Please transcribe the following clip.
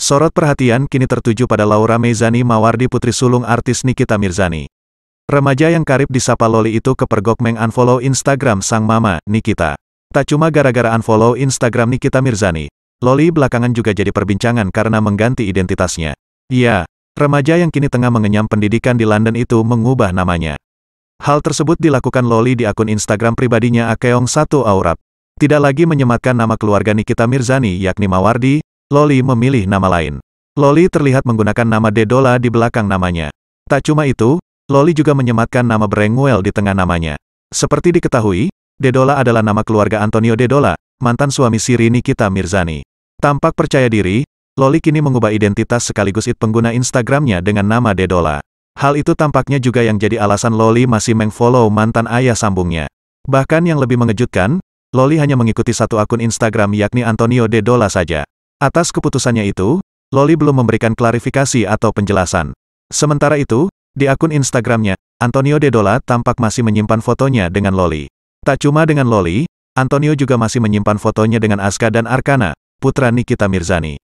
Sorot perhatian kini tertuju pada Laura Mezani Mawardi putri sulung artis Nikita Mirzani. Remaja yang karib disapa Loli itu kepergok unfollow Instagram sang mama, Nikita. Tak cuma gara-gara unfollow Instagram Nikita Mirzani, Loli belakangan juga jadi perbincangan karena mengganti identitasnya. Iya, remaja yang kini tengah mengenyam pendidikan di London itu mengubah namanya. Hal tersebut dilakukan Loli di akun Instagram pribadinya Akeong 1 Aurap. Tidak lagi menyematkan nama keluarga Nikita Mirzani yakni Mawardi, Loli memilih nama lain. Loli terlihat menggunakan nama Dedola di belakang namanya. Tak cuma itu, Loli juga menyematkan nama Brenguel di tengah namanya. Seperti diketahui, Dedola adalah nama keluarga Antonio Dedola, mantan suami Siri Nikita Mirzani. Tampak percaya diri, Loli kini mengubah identitas sekaligus it pengguna Instagramnya dengan nama Dedola. Hal itu tampaknya juga yang jadi alasan Loli masih mengfollow mantan ayah sambungnya. Bahkan yang lebih mengejutkan, Loli hanya mengikuti satu akun Instagram yakni Antonio Dedola saja. Atas keputusannya itu, Loli belum memberikan klarifikasi atau penjelasan. Sementara itu, di akun Instagramnya, Antonio Dedola tampak masih menyimpan fotonya dengan Loli. Tak cuma dengan Loli, Antonio juga masih menyimpan fotonya dengan Aska dan Arkana, putra Nikita Mirzani.